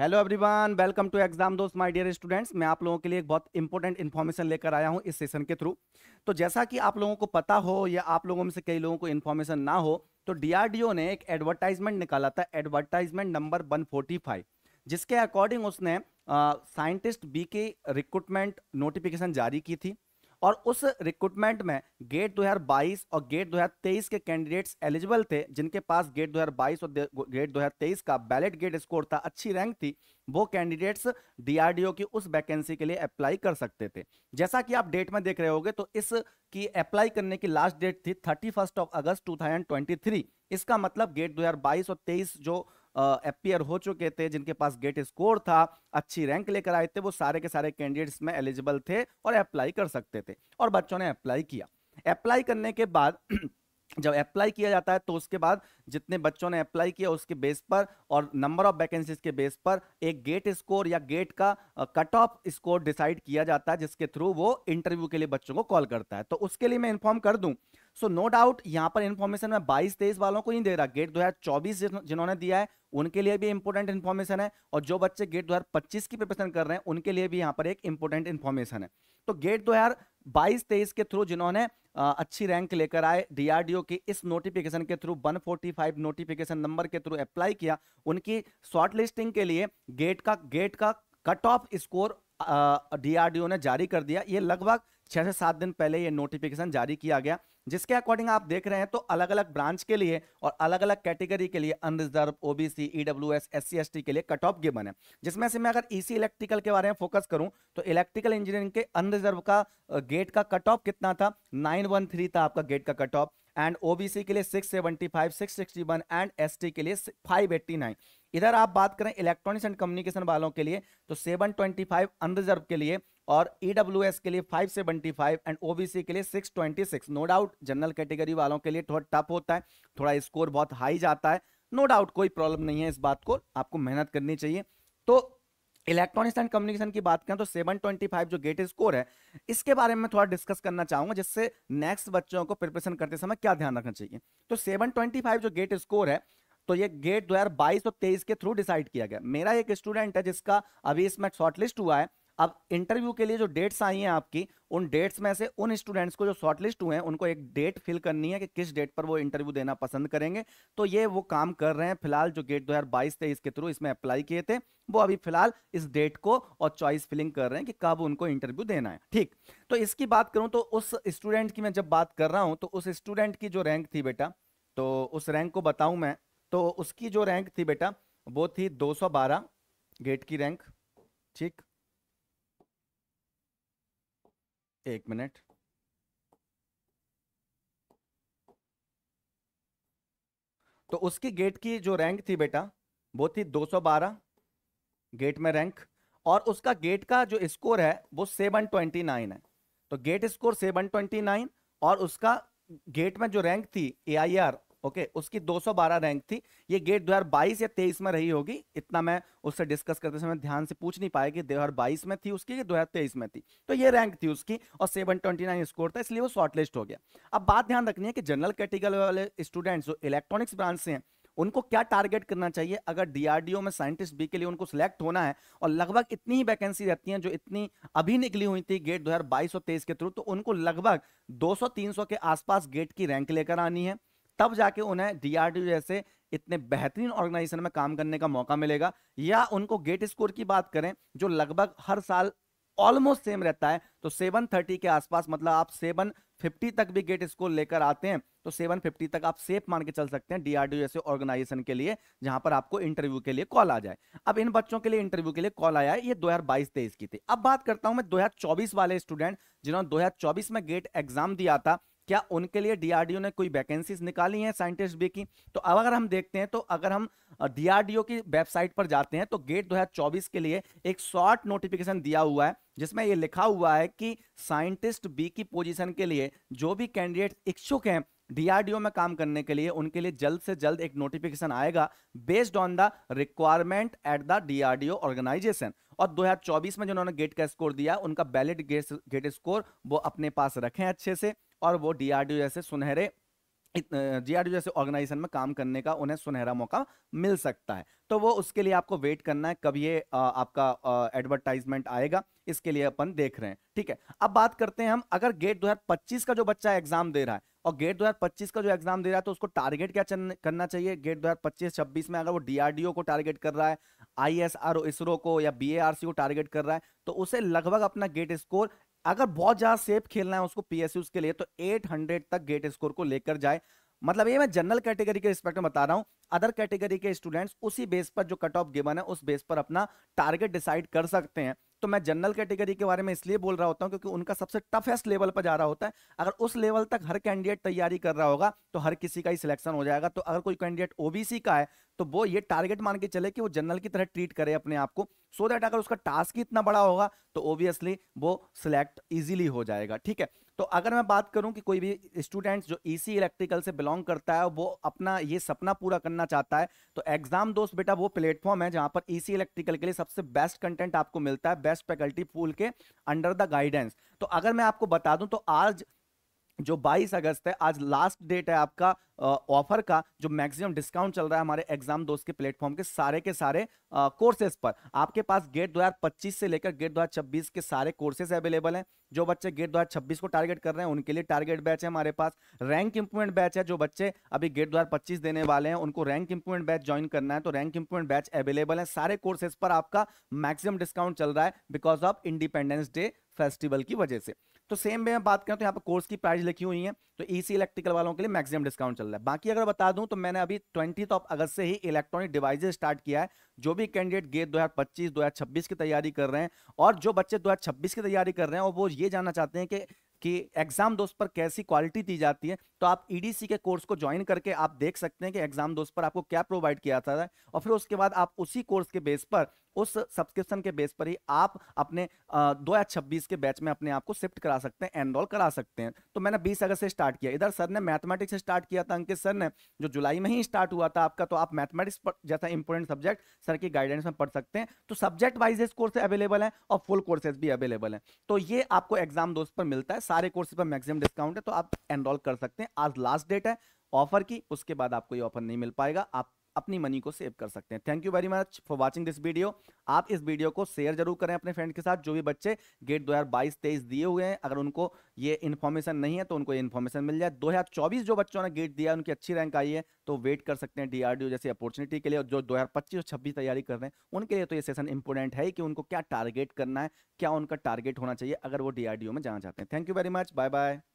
hello everyone welcome to exam दोस्त my dear students मैं आप लोगों के लिए एक बहुत इंपॉर्टेंट इन्फॉर्मेशन लेकर आया हूं इस सेशन के थ्रू तो जैसा कि आप लोगों को पता हो या आप लोगों में से कई लोगों को इन्फॉर्मेशन ना हो तो डीआरडीओ ने एक एडवर्टाइजमेंट निकाला था एडवर्टाइजमेंट नंबर वन जिसके अकॉर्डिंग उसने साइंटिस्ट बी के रिक्रूटमेंट नोटिफिकेशन जारी की थी और उस रिक्रूटमेंट में गेट 2022 और गेट 2023 के कैंडिडेट्स एलिजिबल थे जिनके पास गेट 2022 और गेट 2023 का बैलेट गेट स्कोर था अच्छी रैंक थी वो कैंडिडेट्स डीआरडीओ की उस वैकेंसी के लिए अप्लाई कर सकते थे जैसा कि आप डेट में देख रहे होंगे तो इस की अप्लाई करने की लास्ट डेट थी थर्टी ऑफ अगस्त टू इसका मतलब गेट दो और तेईस जो अपियर हो चुके थे जिनके पास गेट स्कोर था अच्छी रैंक लेकर आए थे वो सारे के सारे कैंडिडेट्स में एलिजिबल थे और अप्लाई कर सकते थे और बच्चों ने अप्लाई किया अप्लाई करने के बाद जब अप्लाई किया जाता है तो उसके बाद जितने बच्चों ने अप्लाई किया उसके बेस पर और नंबर ऑफ वैकेंसीज के बेस पर एक गेट स्कोर या गेट का कट ऑफ स्कोर डिसाइड किया जाता है जिसके थ्रू वो इंटरव्यू के लिए बच्चों को कॉल करता है तो उसके लिए मैं इन्फॉर्म कर दूं सो नो डाउट यहां पर इन्फॉर्मेशन मैं बाईस तेईस वालों को ही दे रहा गेट दो जिन्होंने दिया है उनके लिए भी इंपॉर्टेंट इन्फॉर्मेशन है और जो बच्चे गेट दो की प्रिपरेशन कर रहे हैं उनके लिए भी यहाँ पर एक इंपॉर्टेंट इन्फॉर्मेशन है तो गेट दो बाईस तेईस के थ्रू जिन्होंने अच्छी रैंक लेकर आए डीआरडीओ की इस नोटिफिकेशन के थ्रू 145 नोटिफिकेशन नंबर के थ्रू अप्लाई किया उनकी शॉर्ट लिस्टिंग के लिए गेट का गेट का कट ऑफ स्कोर डीआरडीओ ने जारी कर दिया ये लगभग छह से सात दिन पहले ये नोटिफिकेशन जारी किया गया जिसके अकॉर्डिंग आप देख रहे हैं तो अलग अलग ब्रांच के लिए और अलग अलग कैटेगरी के लिए unreserved OBC E W S S C के लिए कट ऑफ गिवन है जिसमें से मैं अगर ईसी e इलेक्ट्रिकल के बारे में फोकस करूं तो इलेक्ट्रिकल इंजीनियरिंग के अनरिजर्व का गेट का कट ऑफ कितना था थ्री था आपका गेट का कट ऑफ एंड ओबीसी के लिए सिक्स सेवेंटी एंड एस के लिए फाइव इधर आप बात करें इलेक्ट्रॉनिक्स एंड कम्युनिकेशन वालों के लिए तो 725 अनरिजर्व के लिए और ईडब्ल्यूएस e के लिए 575 एंड ओबीसी के लिए 626 नो डाउट जनरल कैटेगरी वालों के लिए थोड़ा टफ होता है थोड़ा स्कोर बहुत हाई जाता है नो no डाउट कोई प्रॉब्लम नहीं है इस बात को आपको मेहनत करनी चाहिए तो इलेक्ट्रॉनिक्स एंड कम्युनिकेशन की बात करें तो 725 जो गेट स्कोर है इसके बारे में थोड़ा डिस्कस करना चाहूंगा जिससे नेक्स्ट बच्चों को प्रिपरेशन करते समय क्या ध्यान रखना चाहिए तो 725 जो गेट स्कोर है तो ये गेट 2022 और तेईस के थ्रू डिसाइड किया गया मेरा एक स्टूडेंट है जिसका अभी इसमें शॉर्टलिस्ट हुआ है अब इंटरव्यू के लिए जो डेट्स आई हैं आपकी उन डेट्स में से उन स्टूडेंट्स को जो शॉर्टलिस्ट हुए हैं उनको एक डेट फिल करनी है कि किस डेट पर वो इंटरव्यू देना पसंद करेंगे तो ये वो काम कर रहे हैं फिलहाल जो गेट 2022 थे इसके थ्रू इसमें अप्लाई किए थे वो अभी फिलहाल इस डेट को और चॉइस फिलिंग कर रहे हैं कि कब उनको इंटरव्यू देना है ठीक तो इसकी बात करूँ तो उस स्टूडेंट की मैं जब बात कर रहा हूँ तो उस स्टूडेंट की जो रैंक थी बेटा तो उस रैंक को बताऊँ मैं तो उसकी जो रैंक थी बेटा वो थी 212 गेट की रैंक ठीक एक मिनट तो उसकी गेट की जो रैंक थी बेटा वो थी 212 गेट में रैंक और उसका गेट का जो स्कोर है वो 729 है तो गेट स्कोर 729 और उसका गेट में जो रैंक थी ए आई आर ओके उसकी 212 रैंक थी ये गेट 2022 या 23 में रही होगी इतना मैं उससे डिस्कस करते समय ध्यान से पूछ नहीं पाया कि 2022 में थी उसकी कि 2023 में थी तो ये रैंक थी उसकी और 729 स्कोर था इसलिए वो शॉर्टलिस्ट हो गया अब बात ध्यान रखनी है कि जनरल कैटेगरी वाले स्टूडेंट्स जो इलेक्ट्रॉनिक्स ब्रांच से हैं उनको क्या टारगेट करना चाहिए अगर डीआरडीओ में साइंटिस्ट बी के लिए उनको सिलेक्ट होना है और लगभग इतनी ही वैकेंसी रहती हैं जो इतनी अभी निकली हुई थी गेट 2022 और 23 के थ्रू तो उनको लगभग 200-300 के आसपास गेट की रैंक लेकर आनी है तब जाके उन्हें डीआरडी जैसे इतने बेहतरीन ऑर्गेनाइजेशन में काम करने का मौका मिलेगा या उनको गेट स्कोर की बात करें जो लगभग हर साल ऑलमोस्ट सेम रहता है तो 730 के आसपास मतलब आप 750 तक भी गेट स्कोर लेकर आते हैं तो 750 तक आप सेफ मान के चल सकते हैं डीआरडी जैसे ऑर्गेनाइजेशन के लिए जहां पर आपको इंटरव्यू के लिए कॉल आ जाए अब इन बच्चों के लिए इंटरव्यू के लिए कॉल आया है ये 2022 तेईस की थी अब बात करता हूं मैं 2024 वाले स्टूडेंट जिन्होंने 2024 में गेट एग्जाम दिया था क्या उनके लिए डीआरडीओ ने कोई वैकेंसीज निकाली हैं साइंटिस्ट भी की तो अब अगर हम देखते हैं तो अगर हम डीआरडीओ की वेबसाइट पर जाते हैं तो गेट 2024 के लिए एक शॉर्ट नोटिफिकेशन दिया हुआ है जिसमें ये लिखा हुआ है कि साइंटिस्ट बी की पोजीशन के लिए जो भी कैंडिडेट इच्छुक हैं डीआरडीओ में काम करने के लिए उनके लिए जल्द से जल्द एक नोटिफिकेशन आएगा based on the requirement at the DRDO organisation और 2024 में जिन्होंने गेट का स्कोर दिया उनका वैलिड गेट स्कोर वो अपने पास रखें अच्छे से और वो डीआरडीओ जैसे सुनहरे जीआरडीओ जैसे ऑर्गेनाइजेशन में काम करने का उन्हें सुनहरा मौका मिल सकता है तो वो उसके लिए आपको वेट करना है कब ये आ, आपका एडवर्टाइजमेंट आएगा इसके लिए अपन देख रहे हैं ठीक है अब बात करते हैं हम अगर गेट 2025 का जो बच्चा एग्जाम दे रहा है और गेट 2025 का जो एग्जाम दे रहा है तो उसको टारगेट क्या करना चाहिए गेट दो हजार में अगर वो डीआरडीओ को टारगेट कर रहा है आई इसरो को या बी को टारगेट कर रहा है तो उसे लगभग अपना गेट स्कोर अगर बहुत ज्यादा सेफ खेलना है उसको पीएसयू के लिए तो 800 तक गेट स्कोर को लेकर जाए मतलब ये मैं जनरल कैटेगरी के रिस्पेक्ट में बता रहा हूँ अदर कैटेगरी के स्टूडेंट्स उसी बेस पर जो कट ऑफ गिवन है उस बेस पर अपना टारगेट डिसाइड कर सकते हैं तो मैं जनरल कैटेगरी के, बारे में इसलिए बोल रहा होता हूं क्योंकि उनका सबसे टफेस्ट लेवल पर जा रहा होता है अगर उस लेवल तक हर कैंडिडेट तैयारी कर रहा होगा तो हर किसी का ही सिलेक्शन हो जाएगा तो अगर कोई कैंडिडेट ओबीसी का है तो वो ये टारगेट मान के चले कि वो जनरल की तरह ट्रीट करे अपने आप को सो so दैट अगर उसका टास्क ही इतना बड़ा होगा तो ओबियसली वो सिलेक्ट ईजिली हो जाएगा ठीक है तो अगर मैं बात करूं कि कोई भी स्टूडेंट्स जो ईसी e इलेक्ट्रिकल से बिलोंग करता है वो अपना ये सपना पूरा करना चाहता है तो एग्जाम दोस्त बेटा वो प्लेटफॉर्म है जहां पर ईसी e इलेक्ट्रिकल के लिए सबसे बेस्ट कंटेंट आपको मिलता है बेस्ट फैकल्टी फूल के अंडर द गाइडेंस तो अगर मैं आपको बता दूं तो आज जो 22 अगस्त है आज लास्ट डेट है आपका ऑफर का जो मैक्सिमम डिस्काउंट चल रहा है हमारे एग्जाम दोस्त के प्लेटफॉर्म के सारे के सारे कोर्सेज पर आपके पास गेट 2025 से लेकर गेट 2026 के सारे कोर्सेज अवेलेबल हैं जो बच्चे गेट 2026 को टारगेट कर रहे हैं उनके लिए टारगेट बैच है हमारे पास रैंक इंप्रूवमेंट बैच है जो बच्चे अभी गेट दो देने वाले हैं उनको रैंक इंप्रूवमेंट बैच ज्वाइन करना है तो रैंक इंप्रूवमेंट बैच अवेलेबल है सारे कोर्सेज पर आपका मैक्सिमम डिस्काउंट चल रहा है because of Independence Day festival की वजह से तो सेम वे में बात करें तो यहाँ पर कोर्स की प्राइस लिखी हुई है तो ईसी इलेक्ट्रिकल वालों के लिए मैक्सिमम डिस्काउंट चल रहा है बाकी अगर बता दूं तो मैंने अभी ट्वेंटी तो अगस्त से ही इलेक्ट्रॉनिक डिवाइसेज स्टार्ट किया है जो भी कैंडिडेट गेट 2025 2026 की तैयारी कर रहे हैं और जो बच्चे 2026 की तैयारी कर रहे हैं और वो ये जानना चाहते हैं कि कि एग्जाम दोस्त पर कैसी क्वालिटी दी जाती है तो आप ईडीसी e के कोर्स को ज्वाइन करके आप देख सकते हैं कि एग्जाम दोस्त पर आपको क्या प्रोवाइड किया जाता है और फिर उसके बाद आप उसी कोर्स के बेस पर उस सब्सक्रिप्शन के बेस पर ही आप अपने दो या छब्बीस के बैच में अपने आप को शिफ्ट करा सकते हैं एनरोल करा सकते हैं तो मैंने बीस अगस्त से स्टार्ट किया इधर सर ने मैथमेटिक्स से स्टार्ट किया था अंकित सर ने जो जुलाई में ही स्टार्ट हुआ था आपका तो आप मैथमेटिक्स जैसा इंपोर्टेंट सब्जेक्ट सर की गाइडेंस में पढ़ सकते हैं तो सब्जेक्ट वाइज कोर्स अवेलेबल है और फुल कोर्सेज भी अवेलेबल है तो ये आपको एग्जाम दोस्त पर मिलता है सारे कोर्सेज पर मैक्सिमम डिस्काउंट है तो आप एनरोल कर सकते हैं आज लास्ट डेट है ऑफर की उसके बाद आपको ये ऑफर नहीं मिल पाएगा आप अपनी मनी को सेव कर सकते हैं thank you very much for watching this video आप इस वीडियो को शेयर जरूर करें अपने फ्रेंड के साथ जो भी बच्चे गेट 2022 23 दिए हुए हैं अगर उनको ये इन्फॉर्मेशन नहीं है तो उनको ये इन्फॉर्मेशन मिल जाए 2024 जो बच्चों ने गेट दिया उनकी अच्छी रैंक आई है तो वेट कर सकते हैं डीआरडीओ जैसी अपॉर्चुनिटी के लिए और जो दो और छब्बीस तैयारी कर रहे हैं उनके लिए तो ये सेशन इंपॉर्टेंट है कि उनको क्या टारगेट करना है क्या उनका टारगेट होना चाहिए अगर वो डीआरडीओ में जाना चाहते हैं thank you very much bye bye